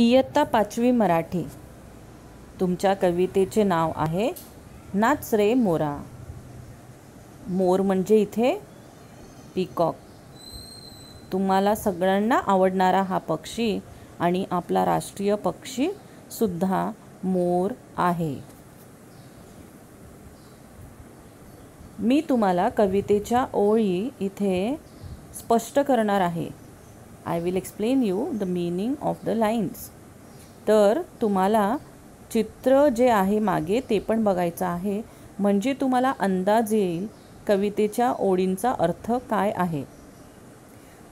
इयत्ता पाचवी मराठी तुमच्या कवितेचे नाव आहे नाच रे मोरा मोर म्हणजे इथे पिकॉक तुम्हाला सगळ्यांना आवडणारा हा पक्षी आणि आपला राष्ट्रीय पक्षी सुद्धा मोर आहे मी तुम्हाला कवितेच्या ओळी इथे स्पष्ट करणार आहे I will explain you the meaning of the lines तर तुम्हाला चित्र जे आहे मागे ते पण बघायचं आहे म्हणजे तुम्हाला अंदाज येईल कवितेच्या ओळींचा अर्थ काय आहे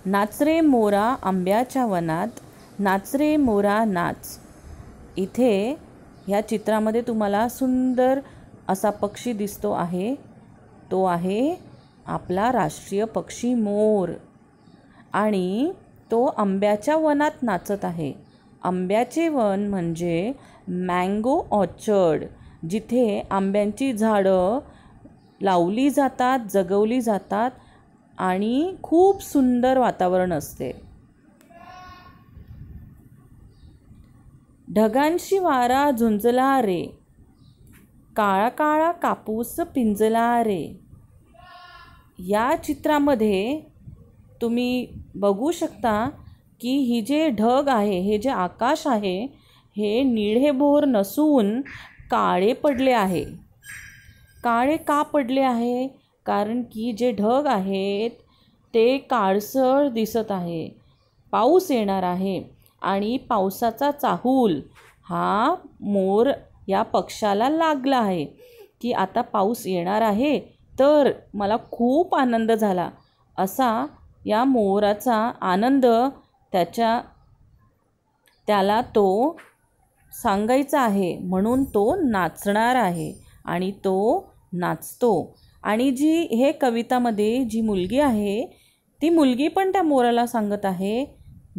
नाचरे मोरा आंब्याच्या वनात नाचरे मोरा नाच इथे ह्या चित्रामध्ये तुम्हाला सुंदर असा पक्षी दिसतो आहे तो आहे आपला राष्ट्रीय पक्षी मोर आणि तो आंब्याच्या वनात नाचत आहे आंब्याचे वन म्हणजे मँगो ऑर्चर्ड जिथे आंब्यांची झाडं लावली जातात जगवली जातात आणि खूप सुंदर वातावरण असते ढगांशी वारा झुंजला रे काळा काळा कापूस पिंजला रे या चित्रामध्ये तुम्ही बघू शकता की ही जे ढग आहे हे जे आकाश आहे हे निळेभोर नसून काळे पडले आहे काळे का पडले आहे कारण की जे ढग आहेत ते काळसर दिसत आहे पाऊस येणार आहे आणि पावसाचा चाहूल हा मोर या पक्षाला लागला आहे की आता पाऊस येणार आहे तर मला खूप आनंद झाला असा या मोराचा आनंद त्याच्या त्याला तो सांगायचा आहे म्हणून तो नाचणार आहे आणि तो नाचतो आणि जी हे कवितामध्ये जी मुलगी आहे ती मुलगी पण त्या मोराला सांगत आहे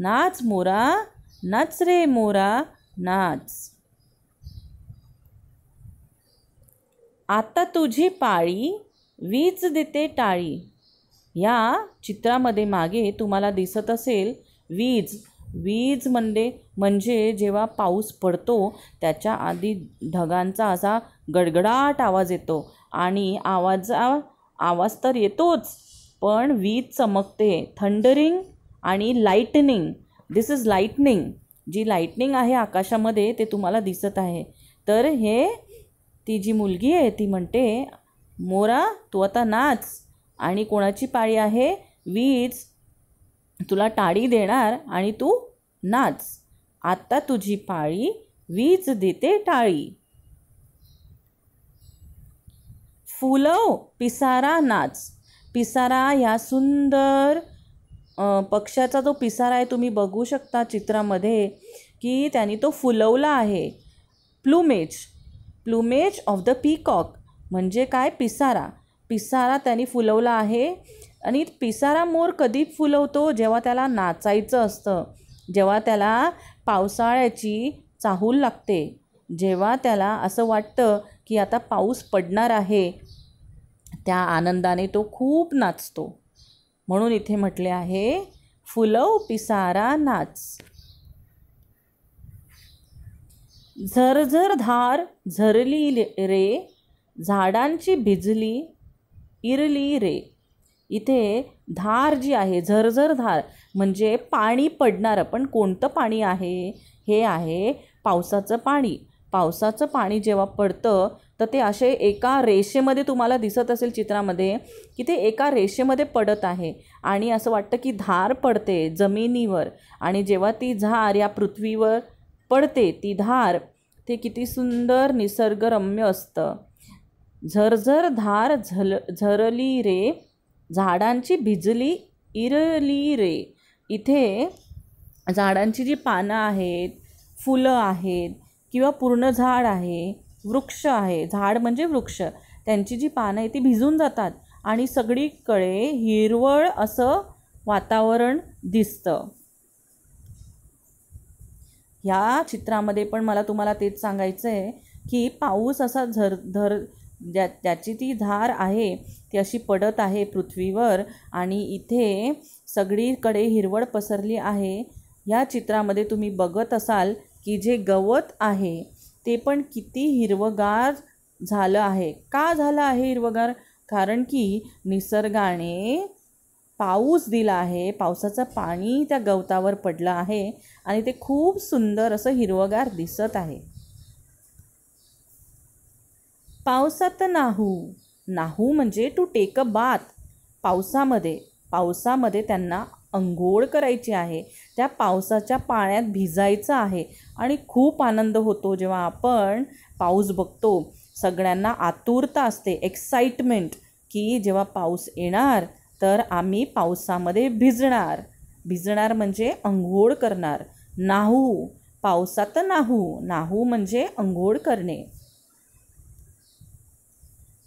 नाच मोरा नाच रे मोरा नाच आता तुझी पाळी वीज देते टाळी या चित्रामध्ये मागे तुम्हाला दिसत असेल वीज वीज म्हणजे म्हणजे जेव्हा पाऊस पडतो त्याच्या आधी ढगांचा असा गडगडाट आवाज येतो आणि आवाजा आवाज तर येतोच पण वीज चमकते थंडरिंग आणि लाईटनिंग दिस इज लाईटनिंग जी लाईटनिंग आहे आकाशामध्ये ते तुम्हाला दिसत आहे तर हे ती जी मुलगी आहे ती म्हणते मोरा तू आता नाच आणि कोणाची पाळी आहे वीज तुला टाळी देणार आणि तू नाच आत्ता तुझी पाळी वीज देते टाळी फुलव पिसारा नाच पिसारा या सुंदर पक्षाचा जो पिसारा आहे तुम्ही बघू शकता चित्रामध्ये की त्यांनी तो फुलवला आहे plumage plumage of the peacock म्हणजे काय पिसारा पिसारा त्यांनी फुलवला आहे आणि पिसारा मोर कधी फुलवतो जेव्हा त्याला नाचायचं असतं जेव्हा त्याला पावसाळ्याची चाहूल लागते जेव्हा त्याला असं वाटतं की आता पाऊस पडणार आहे त्या आनंदाने तो खूप नाचतो म्हणून इथे म्हटले आहे फुलव पिसारा नाच झरझर धार झरली रे झाडांची भिजली इरली रे इथे धार जी आहे झरझर धार म्हणजे पाणी पडणारं पण कोणतं पाणी आहे हे आहे पावसाचं पाणी पावसाचं पाणी जेव्हा पडतं तर ते असे एका रेषेमध्ये तुम्हाला दिसत असेल चित्रामध्ये की ते एका रेषेमध्ये पडत आहे आणि असं वाटतं की धार पडते जमिनीवर आणि जेव्हा ती झार या पृथ्वीवर पडते ती धार ते किती सुंदर निसर्गरम्य असतं झरझर धार झल झरली रे झाडांची भिजली इरली रे इथे झाडांची जी पानं आहेत फुलं आहेत किंवा पूर्ण झाड आहे वृक्ष आहे झाड म्हणजे वृक्ष त्यांची जी पानं आहे ती भिजून जातात आणि सगळीकडे हिरवळ असं वातावरण दिसतं ह्या चित्रामध्ये पण मला तुम्हाला तेच सांगायचं आहे की पाऊस असा झर धर ज्या त्याची ती धार आहे ती अशी पडत आहे पृथ्वीवर आणि इथे सगळीकडे हिरवळ पसरली आहे ह्या चित्रामध्ये तुम्ही बघत असाल की जे गवत आहे ते पण किती हिरवगार झालं आहे का झालं आहे हिरवगार कारण की निसर्गाने पाऊस दिला आहे पावसाचं पाणी त्या गवतावर पडलं आहे आणि ते खूप सुंदर असं हिरवगार दिसत आहे पावसात नाहू नाहू म्हणजे टू टेक अ बाथ पावसामध्ये पावसामध्ये त्यांना अंघोळ करायची आहे त्या पावसाच्या पाण्यात भिजायचं आहे आणि खूप आनंद होतो जेव्हा आपण पाऊस बघतो सगळ्यांना आतुरता असते एक्साइटमेंट की जेव्हा पाऊस येणार तर आम्ही पावसामध्ये भिजणार भिजणार म्हणजे अंघोळ करणार नाहू पावसात नाहू नाहू म्हणजे अंघोळ करणे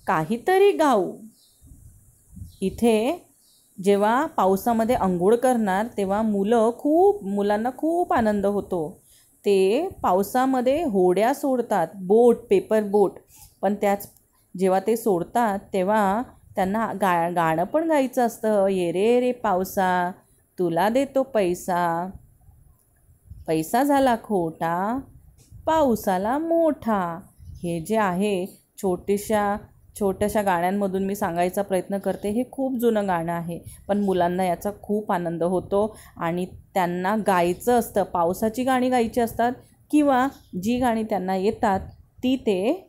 काहीतरी गाऊ इथे जेव्हा पावसामध्ये अंघोळ करणार तेव्हा मुलं खूप मुलांना खूप आनंद होतो ते पावसामध्ये होड्या सोडतात बोट पेपर बोट पण त्याच जेव्हा ते सोडतात तेव्हा त्यांना गा गाणं पण गायचं असतं ये रे रे पावसा तुला देतो पैसा पैसा झाला खोटा पावसाला मोठा हे जे आहे छोटेशा छोट्याशा गाण्यांमधून मी सांगायचा प्रयत्न करते हे खूप जुनं गाणं आहे पण मुलांना याचा खूप आनंद होतो आणि त्यांना गायचं असतं पावसाची गाणी गायची असतात किंवा जी गाणी त्यांना येतात ती ते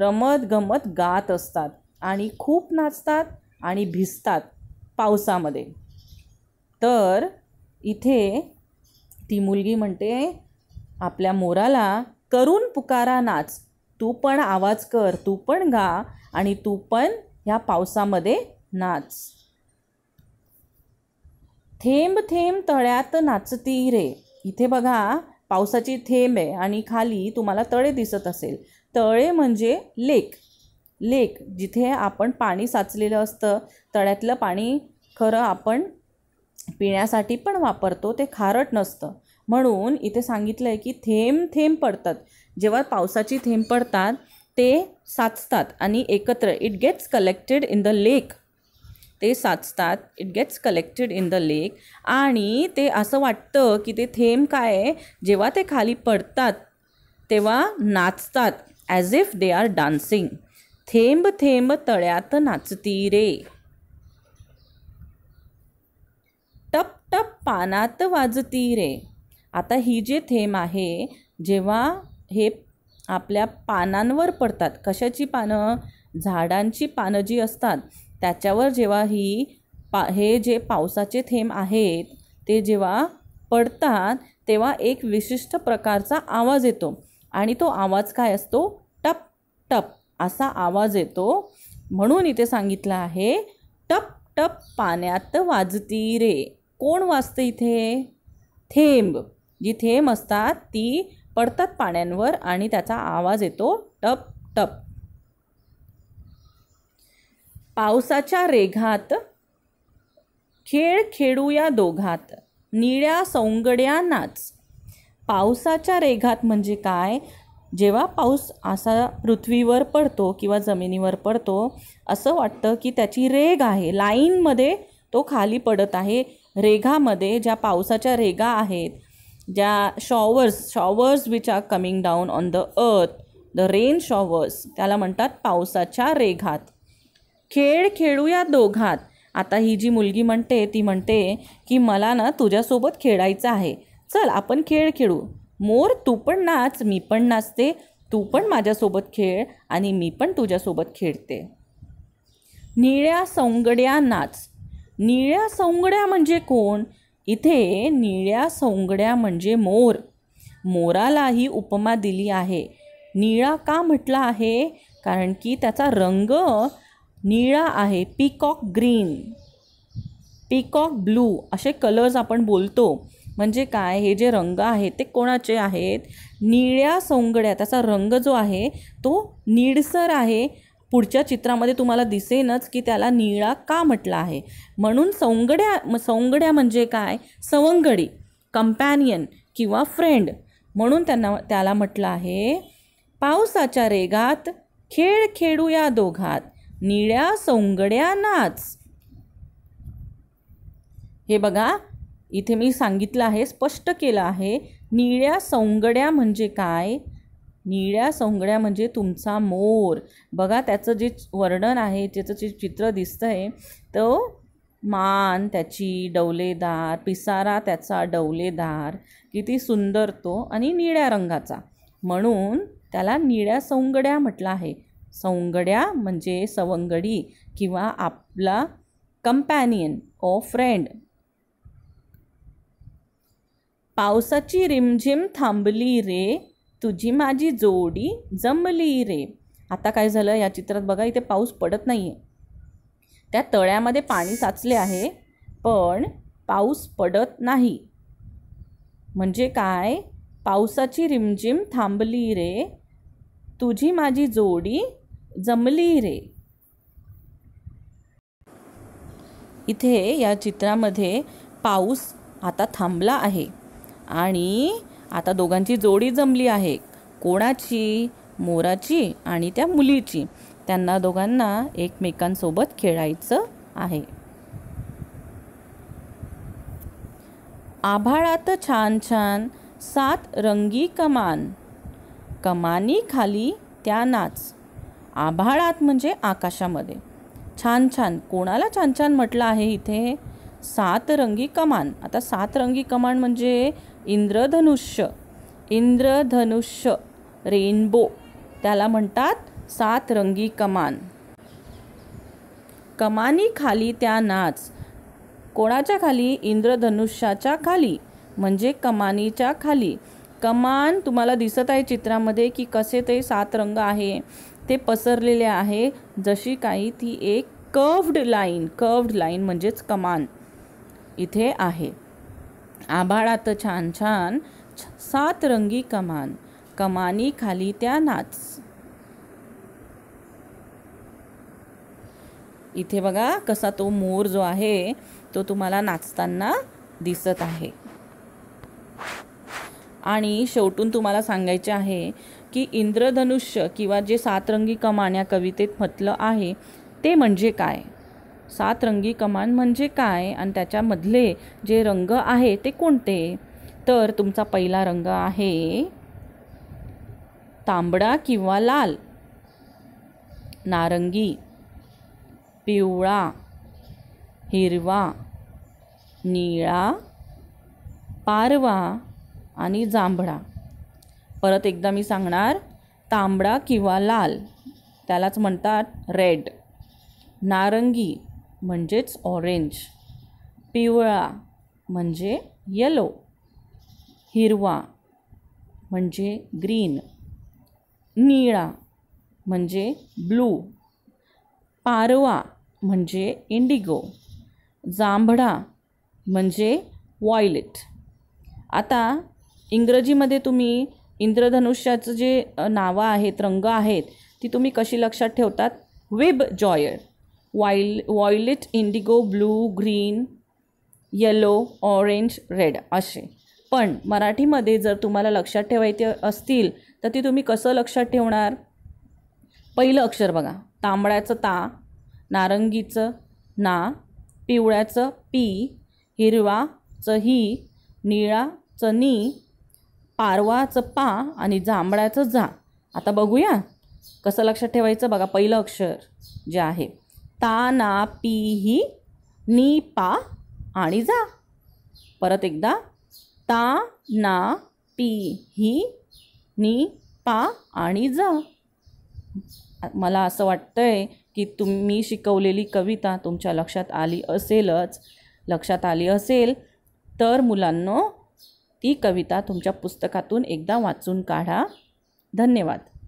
रमत गमत गात असतात आणि खूप नाचतात आणि भिजतात पावसामध्ये तर इथे ती मुलगी म्हणते आपल्या मोराला करून पुकारा नाच तू पण आवाज कर तू पण गा आणि तू पण ह्या पावसामध्ये नाच थेंब थेंब तळ्यात नाचती रे इथे बघा पावसाची थेंब आहे आणि खाली तुम्हाला तळे दिसत असेल तळे म्हणजे लेक लेक जिथे आपण पाणी साचलेलं असतं तळ्यातलं पाणी खरं आपण पिण्यासाठी पण वापरतो ते खारट नसतं म्हणून इथे सांगितलं आहे की थेंब थेंब पडतात जेव्हा पावसाची थेंब पडतात ते साचतात आणि एकत्र it gets collected in the lake ते साचतात it gets collected in the lake आणि ते असं वाटतं की ते थेंब काय आहे जेव्हा ते खाली पडतात तेव्हा नाचतात as if they are dancing थेंब थेंब तळ्यात नाचती रे टप टप पानात वाजती रे आता ही जे थेंब आहे जेव्हा हे आपल्या पानांवर पडतात कशाची पानं झाडांची पानं जी असतात त्याच्यावर जेव्हा ही पा हे जे पावसाचे थेंब आहेत ते जेव्हा पडतात तेव्हा एक विशिष्ट प्रकारचा आवाज येतो आणि तो आवाज काय असतो टप टप असा आवाज येतो म्हणून इथे सांगितलं आहे टप टप पाण्यात वाजती रे कोण वाजते इथे थेंब जी थेंब असतात ती पडतात पाण्यांवर आणि त्याचा आवाज येतो टप टप पावसाच्या रेघात खेळ खेळूया दोघात निळ्या सौंगड्या नाच पावसाच्या रेघात म्हणजे काय जेव्हा पाऊस असा पृथ्वीवर पडतो किंवा जमिनीवर पडतो असं वाटतं की त्याची रेघ आहे लाईनमध्ये तो खाली पडत आहे रेघामध्ये ज्या पावसाच्या रेगा आहेत ज्या showers showers which are coming down on the earth the rain showers त्याला म्हणतात पावसाच्या रेघात खेळ खेळूया दोघात आता ही जी मुलगी म्हणते ती म्हणते की मला ना तुझ्यासोबत खेळायचं आहे चल आपण खेळ खेळू मोर तू पण नाच मी पण नाचते तू पण माझ्यासोबत खेळ आणि मी पण तुझ्यासोबत खेळते निळ्या सौंगड्या नाच निळ्या सौंगड्या म्हणजे कोण इथे निळ्या सोंगड्या म्हणजे मोर मोराला ही उपमा दिली आहे निळा का म्हटला आहे कारण की त्याचा रंग निळा आहे पिकॉक ग्रीन पिकॉक ब्लू असे कलर्स आपण बोलतो म्हणजे काय हे जे रंग आहेत ते कोणाचे आहेत निळ्या सोंगड्या त्याचा रंग जो आहे तो निळसर आहे पुढच्या चित्रामध्ये तुम्हाला दिसेनच की त्याला निळा का म्हटला आहे म्हणून सौंगड्या सौंगड्या म्हणजे काय सवंगडी कंपॅनियन किंवा फ्रेंड म्हणून त्यांना त्याला म्हटलं आहे पावसाच्या रेगात खेळ खेडू या दोघात निळ्या सौंगड्या नाच हे बघा इथे मी सांगितलं आहे स्पष्ट केलं आहे निळ्या सौंगड्या म्हणजे काय निळ्या सोंगड्या म्हणजे तुमचा मोर बघा त्याचं जे वर्णन आहे त्याचं जे चित्र दिसतं आहे तो मान त्याची डवलेदार पिसारा त्याचा डवलेदार किती सुंदर तो आणि निळ्या रंगाचा म्हणून त्याला निळ्या सोंगड्या म्हटलं आहे सोंगड्या म्हणजे सवंगडी किंवा आपला कंपॅनियन ओ फ्रेंड पावसाची रिमझिम थांबली रे तुझी माझी जोडी जमली रे आता काय झालं या चित्रात बघा इथे पाऊस पडत नाही आहे त्या तळ्यामध्ये पाणी साचले आहे पण पाऊस पडत नाही म्हणजे काय पावसाची रिमझिम थांबली रे तुझी माझी जोडी जमली रे इथे या चित्रामध्ये पाऊस आता थांबला आहे आणि आता दोघांची जोडी जमली आहे कोणाची मोराची आणि त्या मुलीची त्यांना दोघांना एकमेकांसोबत खेळायचं आहे आभाळात छान छान सात रंगी कमान कमानी खाली त्या नाच आभाळात म्हणजे आकाशामध्ये छान छान कोणाला छान छान म्हटलं आहे इथे सात रंगी कमान आता सात रंगी कमान म्हणजे इंद्रधनुष्य इंद्रधनुष्य रेनबो त्याला म्हणतात सात रंगी कमान कमानी खाली त्या नाच कोणाच्या खाली इंद्रधनुष्याच्या खाली म्हणजे कमानीच्या खाली कमान तुम्हाला दिसत आहे चित्रामध्ये की कसे ते सात रंग आहे ते पसरलेले आहे जशी काही ती एक कर्व्ड लाईन कर्व्ड लाईन म्हणजेच कमान इथे आहे आभाळात छान छान सात रंगी कमान कमानी खाली त्या नाच इथे बघा कसा तो मोर जो आहे तो तुम्हाला नाचताना दिसत आहे आणि शेवटून तुम्हाला सांगायचे आहे की इंद्रधनुष्य किंवा जे सातरंगी कमान या कवितेत म्हटलं आहे ते म्हणजे काय सात रंगी कमान म्हणजे काय आणि त्याच्यामधले जे रंग आहे ते कोणते तर तुमचा पहिला रंग आहे तांबडा किंवा लाल नारंगी पिवळा हिरवा निळा पारवा आणि जांभळा परत एकदा मी सांगणार तांबडा किंवा लाल त्यालाच म्हणतात रेड नारंगी म्हणजेच ऑरेंज पिवळा म्हणजे यलो हिरवा म्हणजे ग्रीन निळा म्हणजे ब्लू पारवा म्हणजे इंडिगो जांभळा म्हणजे वॉयलेट आता इंग्रजीमध्ये तुम्ही इंद्रधनुष्याचं जे नावं आहेत रंग आहेत ती तुम्ही कशी लक्षात ठेवतात वेब जॉयर वाईल violet indigo blue green yellow orange red असे पण मराठीमध्ये जर तुम्हाला लक्षात ठेवायचे असतील तर ते तुम्ही कसं लक्षात ठेवणार पहिलं अक्षर बघा तांबड्याचं ता नारंगीचं ना पिवळ्याचं पी हिरवाचं ही निळाचं नी पारवाचं पा आणि जांभळ्याचं जा आता बघूया कसं लक्षात ठेवायचं बघा पहिलं अक्षर जे आहे ता ना पी ही नी पा आणि जा परत एकदा ता ना पी ही नी पा आणि जा मला असं वाटतं आहे की तुम्ही शिकवलेली कविता तुमच्या लक्षात आली असेलच लक्षात आली असेल तर मुलांनो ती कविता तुमच्या पुस्तकातून एकदा वाचून काढा धन्यवाद